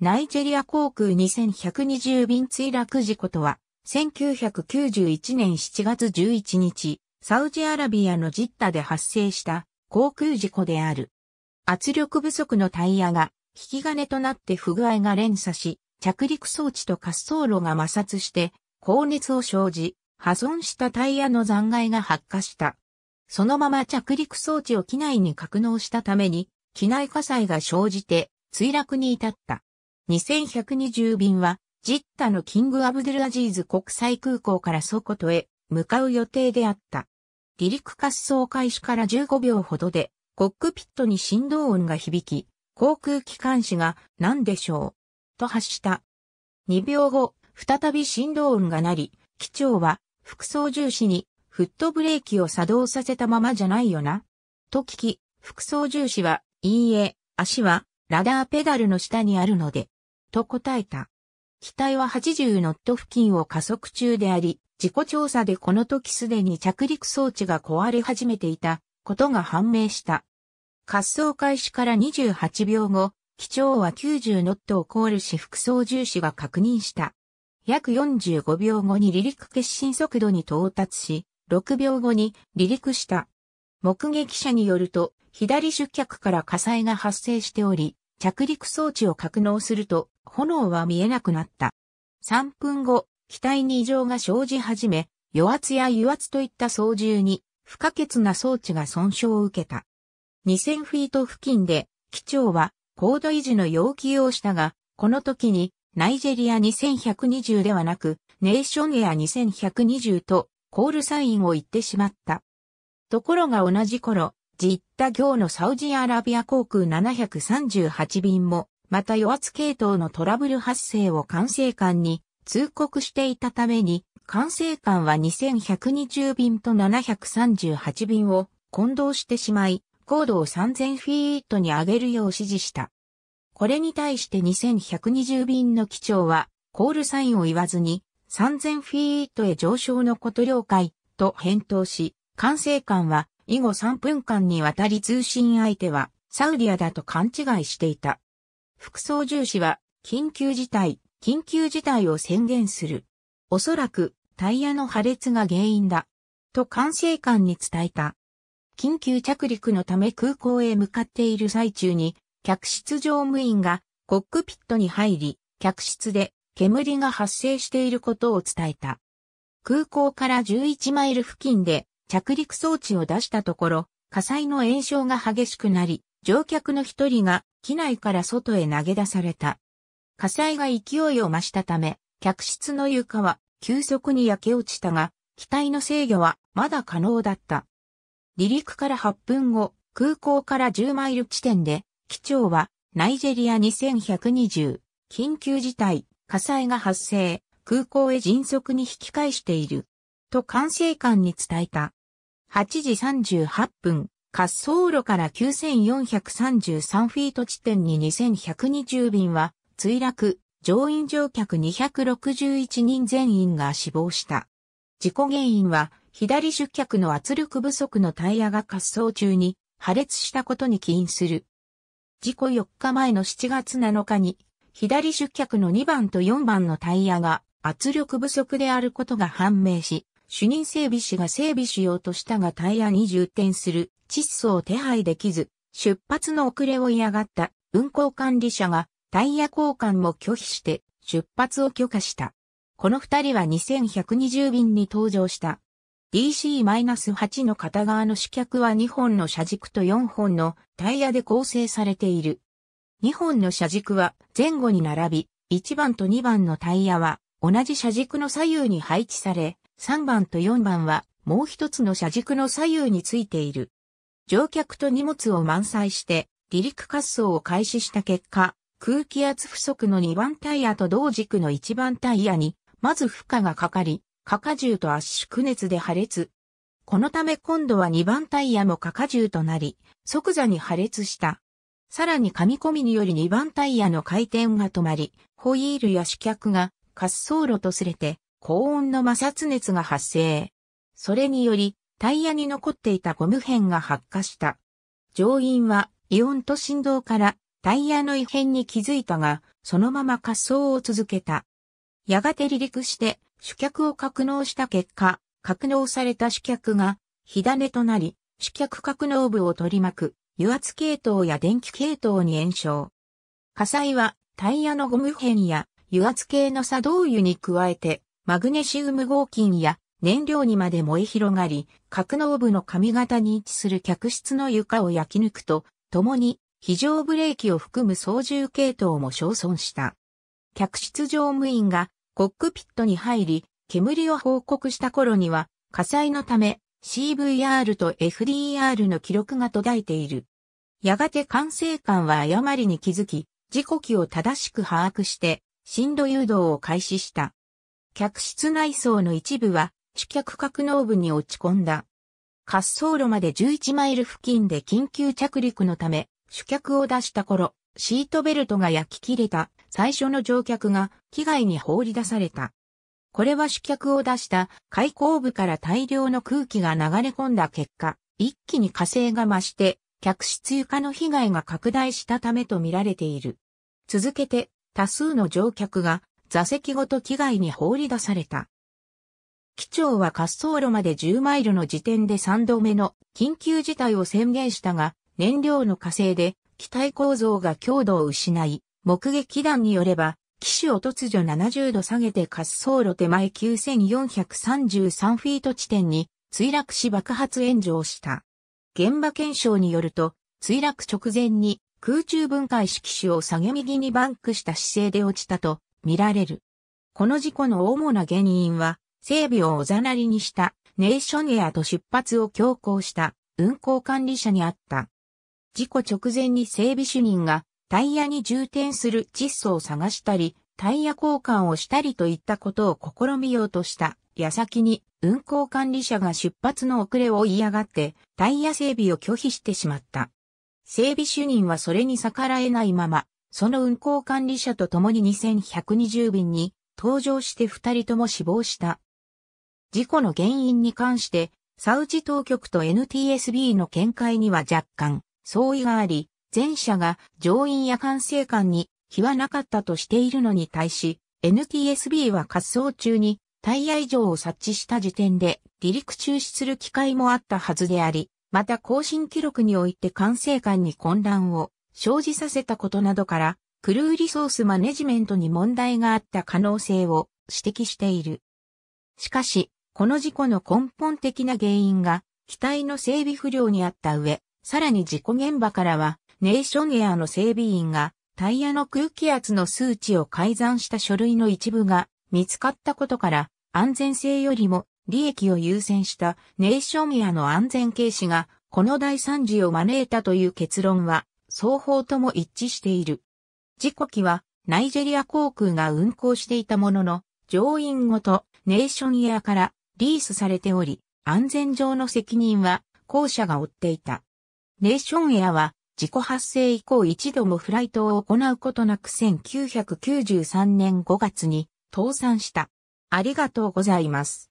ナイジェリア航空2120便墜落事故とは、1991年7月11日、サウジアラビアのジッタで発生した航空事故である。圧力不足のタイヤが引き金となって不具合が連鎖し、着陸装置と滑走路が摩擦して高熱を生じ、破損したタイヤの残骸が発火した。そのまま着陸装置を機内に格納したために、機内火災が生じて墜落に至った。2120便は、ジッタのキング・アブデル・アジーズ国際空港からソコトへ向かう予定であった。離陸滑走開始から15秒ほどで、コックピットに振動音が響き、航空機関士が何でしょうと発した。2秒後、再び振動音が鳴り、機長は副操縦士にフットブレーキを作動させたままじゃないよな。と聞き、副操縦士は、いいえ、足はラダーペダルの下にあるので、と答えた。機体は80ノット付近を加速中であり、事故調査でこの時すでに着陸装置が壊れ始めていたことが判明した。滑走開始から28秒後、機長は90ノットをコールし副操縦士が確認した。約45秒後に離陸決心速度に到達し、6秒後に離陸した。目撃者によると、左出脚から火災が発生しており、着陸装置を格納すると炎は見えなくなった。3分後、機体に異常が生じ始め、余圧や油圧といった操縦に不可欠な装置が損傷を受けた。2000フィート付近で機長は高度維持の要求をしたが、この時にナイジェリア2120ではなく、ネーションエア2120とコールサインを言ってしまった。ところが同じ頃、ジッタ行のサウジアラビア航空738便も、また与圧系統のトラブル発生を管制官に通告していたために、管制官は2120便と738便を混同してしまい、高度を3000フィートに上げるよう指示した。これに対して2120便の機長は、コールサインを言わずに、3000フィートへ上昇のこと了解と返答し、管制官は以後3分間にわたり通信相手はサウディアだと勘違いしていた。副操縦士は緊急事態、緊急事態を宣言する。おそらくタイヤの破裂が原因だ。と管制官に伝えた。緊急着陸のため空港へ向かっている最中に、客室乗務員がコックピットに入り、客室で煙が発生していることを伝えた。空港から11マイル付近で着陸装置を出したところ、火災の炎症が激しくなり、乗客の一人が機内から外へ投げ出された。火災が勢いを増したため、客室の床は急速に焼け落ちたが、機体の制御はまだ可能だった。離陸から8分後、空港から10マイル地点で、機長はナイジェリア2120、緊急事態、火災が発生、空港へ迅速に引き返している、と管制官に伝えた。8時38分、滑走路から9433フィート地点に2120便は墜落、乗員乗客261人全員が死亡した。事故原因は左出客の圧力不足のタイヤが滑走中に破裂したことに起因する。事故4日前の7月7日に左出客の2番と4番のタイヤが圧力不足であることが判明し、主任整備士が整備しようとしたがタイヤに充填する窒素を手配できず、出発の遅れを嫌がった運行管理者がタイヤ交換も拒否して出発を許可した。この二人は2120便に登場した。DC-8 の片側の主脚は2本の車軸と4本のタイヤで構成されている。2本の車軸は前後に並び、1番と2番のタイヤは同じ車軸の左右に配置され、3番と4番はもう一つの車軸の左右についている。乗客と荷物を満載して離陸滑走を開始した結果、空気圧不足の2番タイヤと同軸の1番タイヤに、まず負荷がかかり、過荷重と圧縮熱で破裂。このため今度は2番タイヤも過荷重となり、即座に破裂した。さらに噛み込みにより2番タイヤの回転が止まり、ホイールや主脚が滑走路とすれて高温の摩擦熱が発生。それにより、タイヤに残っていたゴム片が発火した。乗員はイオンと振動からタイヤの異変に気づいたが、そのまま滑走を続けた。やがて離陸して主脚を格納した結果、格納された主脚が火種となり、主脚格納部を取り巻く油圧系統や電気系統に炎症。火災はタイヤのゴム片や油圧系の作動油に加えてマグネシウム合金や燃料にまで燃え広がり、格納部の髪型に位置する客室の床を焼き抜くと、共に非常ブレーキを含む操縦系統も焼損した。客室乗務員がコックピットに入り、煙を報告した頃には、火災のため CVR と FDR の記録が途絶えている。やがて管制官は誤りに気づき、時刻を正しく把握して、進路誘導を開始した。客室内装の一部は主客格納部に落ち込んだ。滑走路まで11マイル付近で緊急着陸のため、主客を出した頃、シートベルトが焼き切れた最初の乗客が機外に放り出された。これは主客を出した開口部から大量の空気が流れ込んだ結果、一気に火星が増して、客室床の被害が拡大したためとみられている。続けて、多数の乗客が座席ごと機外に放り出された。機長は滑走路まで10マイルの時点で3度目の緊急事態を宣言したが、燃料の火星で機体構造が強度を失い、目撃団によれば、機種を突如70度下げて滑走路手前9433フィート地点に墜落し爆発炎上した。現場検証によると、墜落直前に空中分解式種を下げ右にバンクした姿勢で落ちたと見られる。この事故の主な原因は、整備をおざなりにしたネーションエアと出発を強行した運行管理者にあった。事故直前に整備主任がタイヤに充填する窒素を探したり、タイヤ交換をしたりといったことを試みようとした矢先に運行管理者が出発の遅れを言いがってタイヤ整備を拒否してしまった。整備主任はそれに逆らえないままその運行管理者と共に2120便に搭乗して2人とも死亡した。事故の原因に関して、サウジ当局と NTSB の見解には若干相違があり、前者が乗員や管制官に気はなかったとしているのに対し、NTSB は滑走中にタイヤ異常を察知した時点で離陸中止する機会もあったはずであり、また更新記録において管制官に混乱を生じさせたことなどから、クルーリソースマネジメントに問題があった可能性を指摘している。しかし、この事故の根本的な原因が、機体の整備不良にあった上、さらに事故現場からは、ネーションエアの整備員が、タイヤの空気圧の数値を改ざんした書類の一部が見つかったことから、安全性よりも利益を優先したネーションエアの安全軽視が、この大惨事を招いたという結論は双方とも一致している。事故機はナイジェリア航空が運航していたものの、乗員ごとネーションエアからリースされており、安全上の責任は後者が負っていた。ネーションエアは事故発生以降一度もフライトを行うことなく1993年5月に倒産した。ありがとうございます。